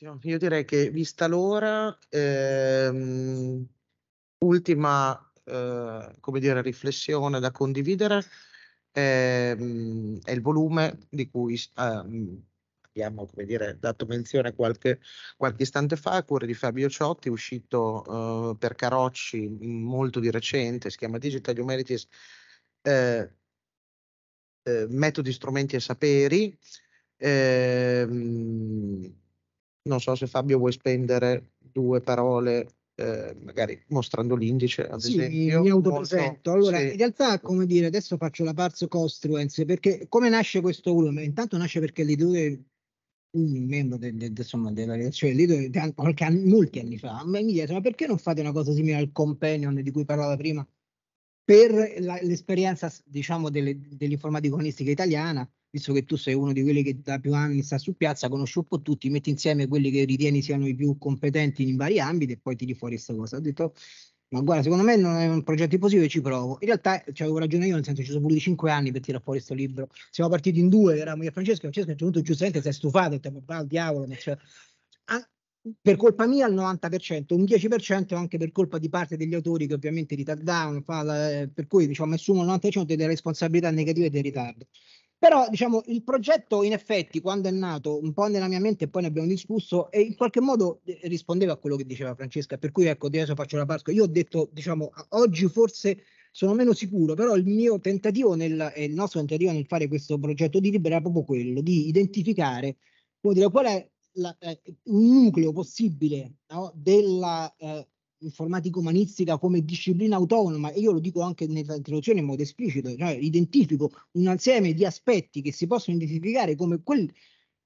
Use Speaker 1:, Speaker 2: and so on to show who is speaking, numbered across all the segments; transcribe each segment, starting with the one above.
Speaker 1: benissimo. Io direi che vista l'ora, ehm, ultima eh, come dire, riflessione da condividere ehm, è il volume di cui ehm, abbiamo come dire, dato menzione qualche, qualche istante fa, a cura di Fabio Ciotti, uscito eh, per Carocci molto di recente, si chiama Digital Humanities, eh, eh, Metodi, Strumenti e Saperi. Ehm, non so se Fabio vuoi spendere due parole eh, magari mostrando l'indice ad sì, esempio. Mi autopresento. Molto, allora, sì. in realtà, come dire, adesso faccio la parso costruence perché come nasce questo volume? Intanto nasce perché l'editore, un membro de, de, de, insomma, della redazione cioè dell'editore, qualche anno, molti anni fa, mi chiese ma perché non fate una cosa simile al companion di cui parlava prima? Per la, l'esperienza, diciamo, delle, dell'informatica unistica italiana, visto che tu sei uno di quelli che da più anni sta su piazza, conosci un po' tutti, metti insieme quelli che ritieni siano i più competenti in vari ambiti e poi tiri fuori questa cosa. Ho detto, ma guarda, secondo me non è un progetto impossibile, ci provo. In realtà cioè, avevo ragione io, nel senso ci sono voluti cinque anni per tirare fuori questo libro. Siamo partiti in due, eravamo io e Francesco, e Francesco a un certo punto giustamente si è stufato, ha detto, ma al diavolo, ma cioè, ah, per colpa mia al 90%, un 10% anche per colpa di parte degli autori che ovviamente ritardavano, eh, per cui diciamo, assumo il 90% delle responsabilità negative del ritardo. Però diciamo il progetto in effetti quando è nato un po' nella mia mente e poi ne abbiamo discusso e in qualche modo eh, rispondeva a quello che diceva Francesca, per cui ecco adesso faccio la Pasqua. Io ho detto diciamo oggi forse sono meno sicuro, però il mio tentativo nel, il nostro tentativo nel fare questo progetto di Libera era proprio quello, di identificare dire, qual è la, eh, un nucleo possibile no, della, eh, informatica umanistica come disciplina autonoma, e io lo dico anche nella introduzione in modo esplicito, cioè identifico un insieme di aspetti che si possono identificare come quelli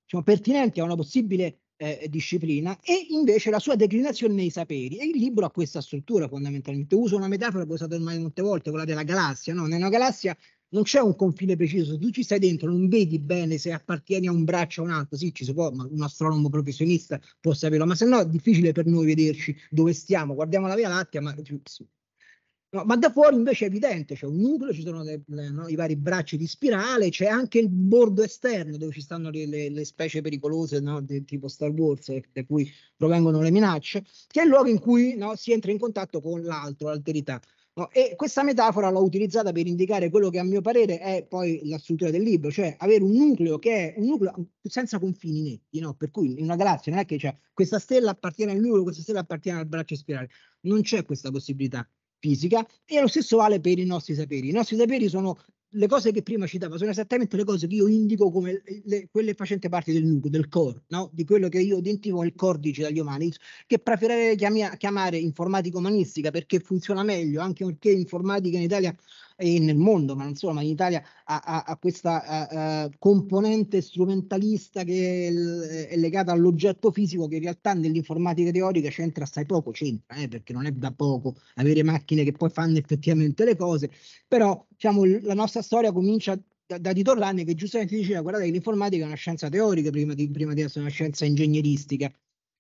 Speaker 1: diciamo, pertinenti a una possibile eh, disciplina, e invece la sua declinazione nei saperi. E il libro ha questa struttura fondamentalmente. Uso una metafora che ho usato ormai molte volte, quella della galassia. No? Nella galassia non c'è un confine preciso, tu ci stai dentro, non vedi bene se appartieni a un braccio o a un altro, sì ci si può, ma un astronomo professionista può saperlo, ma se no è difficile per noi vederci dove stiamo, guardiamo la Via Lattea, ma, no, ma da fuori invece è evidente, c'è un nucleo, ci sono le, le, no, i vari bracci di spirale, c'è anche il bordo esterno dove ci stanno le, le specie pericolose no, del tipo Star Wars, da eh, cui provengono le minacce, che è il luogo in cui si entra in contatto con l'altro, l'alterità. No, e questa metafora l'ho utilizzata per indicare quello che a mio parere è poi la struttura del libro, cioè avere un nucleo che è un nucleo senza confini netti, no? per cui in una galassia non è che c'è questa stella appartiene al nucleo, questa stella appartiene al braccio spirale, non c'è questa possibilità fisica e lo stesso vale per i nostri saperi. I nostri saperi sono le cose che prima citavo sono esattamente le cose che io indico come le, quelle facenti parte del nucleo, del core, no? di quello che io identifico il cordice dagli umani, che preferirei chiamare informatica umanistica perché funziona meglio, anche perché informatica in Italia e nel mondo, ma non solo, ma in Italia, a, a, a questa uh, componente strumentalista che è, l- è, legata all'oggetto fisico che in realtà nell'informatica teorica c'entra assai poco, c'entra, eh, perché non è da poco avere macchine che poi fanno effettivamente le cose, però diciamo, la nostra storia comincia da, da Tito che giustamente diceva guardate che l'informatica è una scienza teorica prima di, prima di essere una scienza ingegneristica.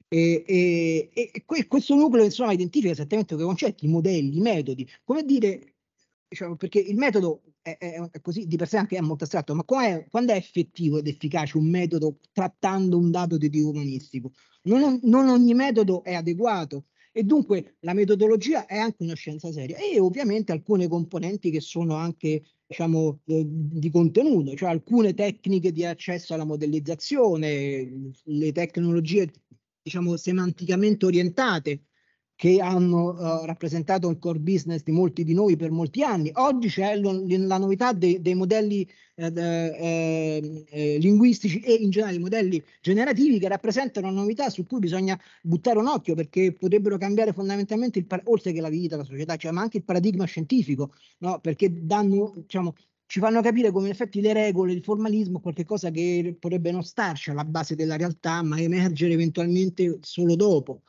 Speaker 1: E, e, e, questo nucleo insomma identifica esattamente quei concetti, i modelli, i metodi, come dire diciamo, perché il metodo è, è, così di per sé anche è molto astratto, ma è, quando è effettivo ed efficace un metodo trattando un dato di tipo umanistico? Non, non, ogni metodo è adeguato e dunque la metodologia è anche una scienza seria e ovviamente alcune componenti che sono anche diciamo, eh, di contenuto, cioè alcune tecniche di accesso alla modellizzazione, le tecnologie diciamo semanticamente orientate che hanno uh, rappresentato il core business di molti di noi per molti anni. Oggi c'è lo, la novità dei, dei modelli eh, eh, eh, linguistici e in generale i modelli generativi che rappresentano una novità su cui bisogna buttare un occhio perché potrebbero cambiare fondamentalmente, il, oltre che la vita, la società, cioè, ma anche il paradigma scientifico, no? perché danno, diciamo, ci fanno capire come in effetti le regole, il formalismo, qualcosa che potrebbe non starci alla base della realtà, ma emergere eventualmente solo dopo.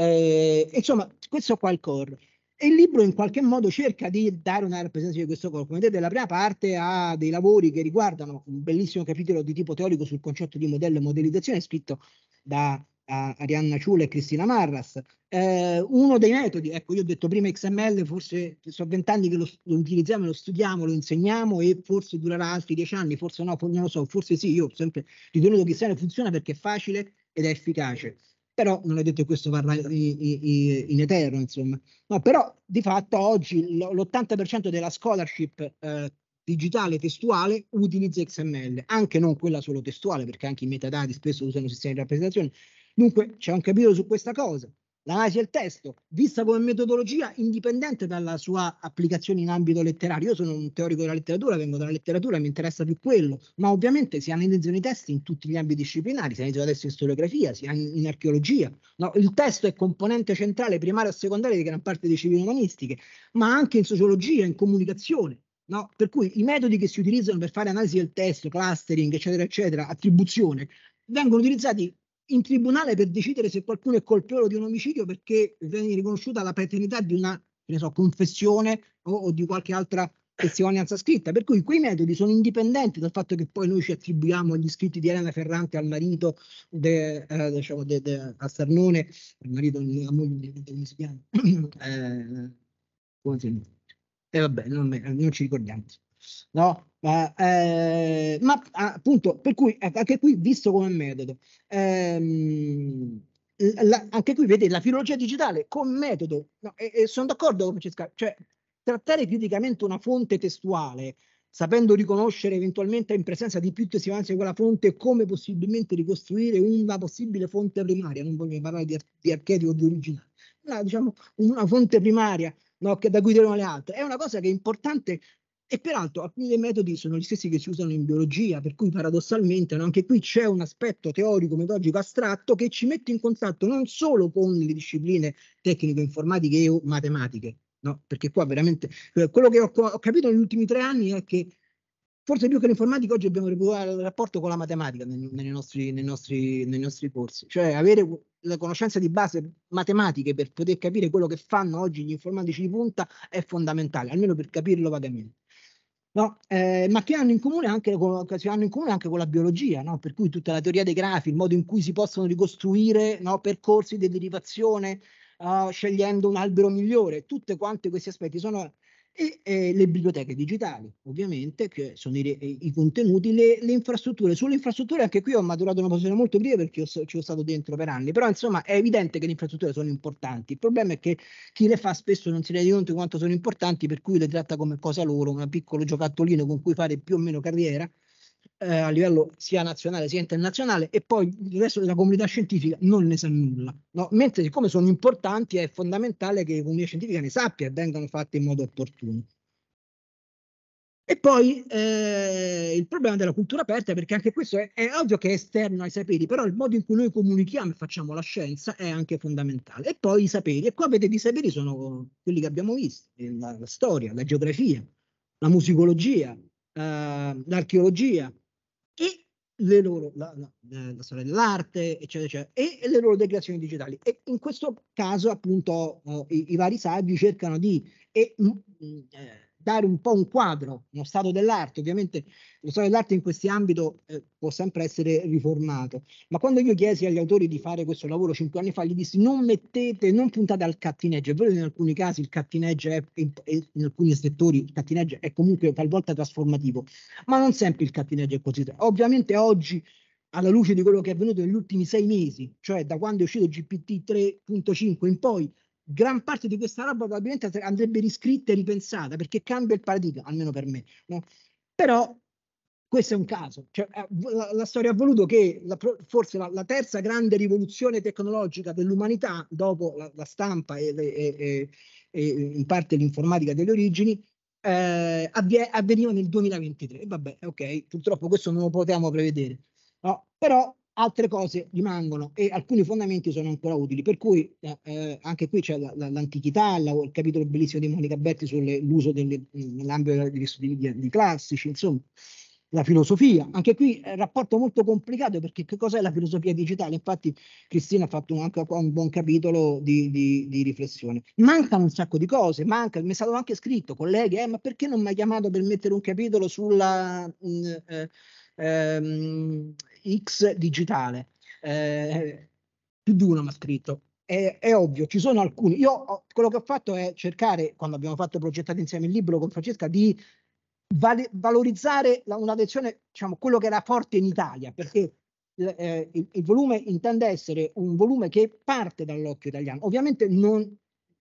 Speaker 1: Eh, insomma, questo qua è il core. E il libro in qualche modo cerca di dare una rappresentazione di questo core. Come Vedete, la prima parte ha dei lavori che riguardano un bellissimo capitolo di tipo teorico sul concetto di modello e modellizzazione, scritto da Arianna Ciula e Cristina Marras. Eh, uno dei metodi, ecco, io ho detto prima XML, forse sono vent'anni che lo, lo, utilizziamo, lo studiamo, lo insegniamo e forse durerà altri dieci anni, forse no, non lo so, forse sì, io ho sempre ritenuto che sia funziona perché è facile ed è efficace però non è detto che questo varrà in, eterno, insomma. No, però di fatto oggi l'80% della scholarship eh, digitale testuale utilizza XML, anche non quella solo testuale, perché anche i metadati spesso usano sistemi di rappresentazione. Dunque c'è un capitolo su questa cosa l'analisi del testo, vista come metodologia indipendente dalla sua applicazione in ambito letterario. Io sono un teorico della letteratura, vengo dalla letteratura, e mi interessa più quello, ma ovviamente si analizzano i testi in tutti gli ambiti disciplinari, si analizzano adesso in storiografia, si in archeologia. No? Il testo è componente centrale, primaria o secondaria di gran parte delle discipline umanistiche, ma anche in sociologia, in comunicazione. No? Per cui i metodi che si utilizzano per fare analisi del testo, clustering, eccetera, eccetera, attribuzione, vengono utilizzati in tribunale per decidere se qualcuno è colpevole di un omicidio perché viene riconosciuta la paternità di una ne so, confessione o, o, di qualche altra testimonianza scritta. Per cui quei metodi sono indipendenti dal fatto che poi noi ci attribuiamo gli scritti di Elena Ferrante al marito de, eh, diciamo de, de, a Sarnone, il marito della moglie di si chiama. eh, e eh, vabbè, non, me, non ci ricordiamo no? Ma, eh, ma appunto, per cui anche qui visto come metodo, ehm, la, anche qui vedi la filologia digitale come metodo, no, e, e sono d'accordo con Francesca, cioè trattare criticamente una fonte testuale, sapendo riconoscere eventualmente in presenza di più testimonianze di quella fonte come possibilmente ricostruire una possibile fonte primaria, non voglio parlare di, di archetipo di originale, una, diciamo, una fonte primaria no, che da cui derivano le altre, è una cosa che è importante e peraltro alcuni dei metodi sono gli stessi che si usano in biologia, per cui paradossalmente anche qui c'è un aspetto teorico-metodico astratto che ci mette in contatto non solo con le discipline tecnico-informatiche o matematiche, no? perché qua veramente eh, quello che ho, ho capito negli ultimi tre anni è che forse più che l'informatica oggi dobbiamo replicare il rapporto con la matematica nei, nei, nostri, nei, nostri, nei nostri corsi, cioè avere la conoscenza di base matematiche per poter capire quello che fanno oggi gli informatici di punta è fondamentale, almeno per capirlo vagamente no? eh, ma che hanno in, comune anche con, hanno in comune anche con la biologia, no? per cui tutta la teoria dei grafi, il modo in cui si possono ricostruire no? percorsi di derivazione uh, scegliendo un albero migliore, tutti quanti questi aspetti sono e eh, le biblioteche digitali, ovviamente, che sono i, i contenuti, le, le, infrastrutture. Sulle infrastrutture anche qui ho maturato una posizione molto grigia perché ho, ci sono stato dentro per anni, però insomma è evidente che le infrastrutture sono importanti. Il problema è che chi le fa spesso non si rende conto di quanto sono importanti, per cui le tratta come cosa loro, un piccolo giocattolino con cui fare più o meno carriera eh, a livello sia nazionale sia internazionale e poi il resto della comunità scientifica non ne sa nulla. No? Mentre siccome sono importanti è fondamentale che la comunità scientifica ne sappia e vengano fatte in modo opportuno. E poi eh, il problema della cultura aperta, perché anche questo è, è, ovvio che è esterno ai saperi, però il modo in cui noi comunichiamo e facciamo la scienza è anche fondamentale. E poi i saperi, e qua vedete i saperi sono quelli che abbiamo visto, la, la storia, la geografia, la musicologia, eh, l'archeologia, e le loro, la, la, eh, la storia dell'arte, eccetera, eccetera, e, le loro declinazioni digitali. E in questo caso, appunto, oh, i, i, vari saggi cercano di e, mh, mm, mh, mm, eh, dare un po' un quadro, uno stato dell'arte, ovviamente lo stato dell'arte in questo ambito eh, può sempre essere riformato, ma quando io chiesi agli autori di fare questo lavoro cinque anni fa, gli dissi non mettete, non puntate al cattineggio, è vero che in alcuni casi il cattineggio è, in, in alcuni settori il cattineggio è comunque talvolta trasformativo, ma non sempre il cattineggio è così. Ovviamente oggi alla luce di quello che è avvenuto negli ultimi sei mesi, cioè da quando è uscito GPT 3.5 in poi, gran parte di questa roba probabilmente andrebbe riscritta e ripensata perché cambia il paradigma, almeno per me. No? Però questo è un caso, cioè, eh, la, la, storia ha voluto che la, forse la, la, terza grande rivoluzione tecnologica dell'umanità, dopo la, stampa e, e, e, e, in parte l'informatica delle origini, eh, avvie, avveniva nel 2023. vabbè, ok, purtroppo questo non lo potevamo prevedere. No? Però altre cose rimangono e alcuni fondamenti sono ancora utili. Per cui eh, eh anche qui c'è la, la, l'antichità, la, il capitolo bellissimo di Monica Betti sull'uso nell'ambito degli studi di, di, classici, insomma, la filosofia. Anche qui è eh, un rapporto molto complicato perché che cos'è la filosofia digitale? Infatti Cristina ha fatto un, anche un buon capitolo di, di, di riflessione. Mancano un sacco di cose, manca, mi è stato anche scritto, colleghi, eh, ma perché non mi ha chiamato per mettere un capitolo sulla... Mh, mm, eh, ehm, X digitale. Eh, più di uno mi ha scritto. È, è, ovvio, ci sono alcuni. Io ho, quello che ho fatto è cercare, quando abbiamo fatto progettato insieme il libro con Francesca, di vale, valorizzare la, una versione, diciamo, quello che era forte in Italia, perché eh, il, il, volume intende essere un volume che parte dall'occhio italiano. Ovviamente non,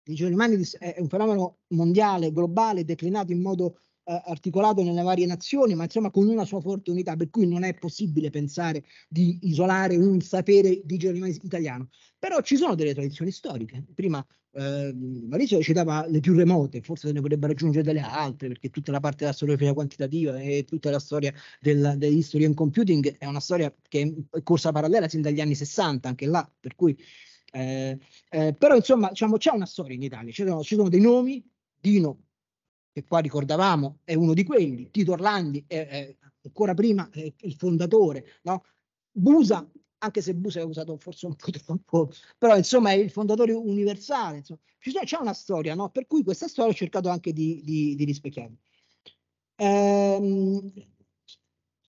Speaker 1: i giorni è un fenomeno mondiale, globale, declinato in modo eh, articolato nelle varie nazioni, ma insomma con una sua forte unità, per cui non è possibile pensare di isolare un sapere di geronomese italiano. Però ci sono delle tradizioni storiche. Prima eh, Maurizio citava le più remote, forse se ne potrebbero aggiungere delle altre, perché tutta la parte della storiografia quantitativa e tutta la storia del, dell'history and computing è una storia che è corsa parallela sin dagli anni 60, anche là, per cui... Eh, eh, però insomma diciamo, c'è una storia in Italia, ci sono, ci sono dei nomi, Dino che qua ricordavamo è uno di quelli, Tito Orlandi è, è ancora prima è il fondatore, no? Busa, anche se Busa è usato forse un po' troppo, però insomma è il fondatore universale, insomma. c'è una storia, no? Per cui questa storia ho cercato anche di, di, di rispecchiarmi. Ehm,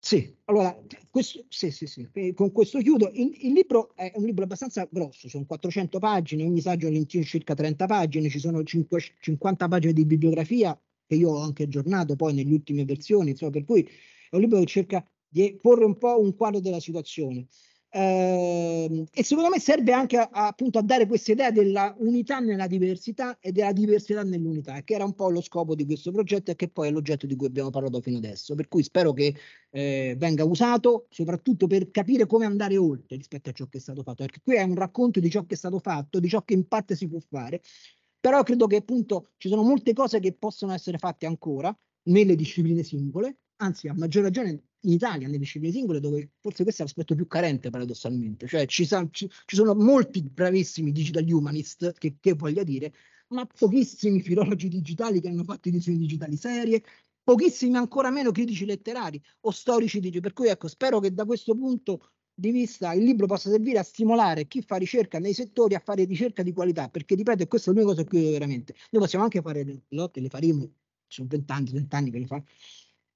Speaker 1: sì, allora, questo, sì, sì, sì, con questo chiudo. Il, il, libro è un libro abbastanza grosso, sono 400 pagine, ogni saggio all'interno circa 30 pagine, ci sono 5, 50 pagine di bibliografia, che io ho anche aggiornato poi negli ultime versioni, insomma, per cui è un libro che cerca di porre un po' un quadro della situazione. Eh, e secondo me serve anche a, a, appunto a dare questa idea della unità nella diversità e della diversità nell'unità, che era un po' lo scopo di questo progetto e che poi è l'oggetto di cui abbiamo parlato fino adesso. Per cui spero che eh, venga usato soprattutto per capire come andare oltre rispetto a ciò che è stato fatto, perché qui è un racconto di ciò che è stato fatto, di ciò che in parte si può fare però credo che appunto ci sono molte cose che possono essere fatte ancora nelle discipline singole, anzi a maggior ragione in Italia, nelle discipline singole, dove forse questo è l'aspetto più carente paradossalmente, cioè ci, sa, ci, ci sono molti bravissimi digital humanist, che, che voglia dire, ma pochissimi filologi digitali che hanno fatto edizioni digitali serie, pochissimi ancora meno critici letterari o storici digitali. Per cui ecco, spero che da questo punto di vista il libro possa servire a stimolare chi fa ricerca nei settori a fare ricerca di qualità, perché ripeto, questa è l'unica cosa che io veramente. Noi possiamo anche fare le lotte, le faremo, sono vent'anni, vent'anni che le fa,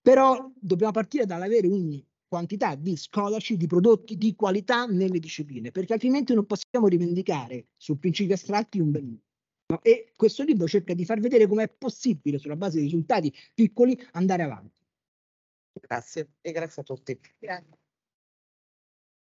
Speaker 1: però dobbiamo partire dall'avere ogni quantità di scholarship, di prodotti di qualità nelle discipline, perché altrimenti non possiamo rivendicare su principi astratti un bel no? E questo libro cerca di far vedere come è possibile, sulla base di risultati piccoli, andare avanti. Grazie e grazie a tutti. Grazie.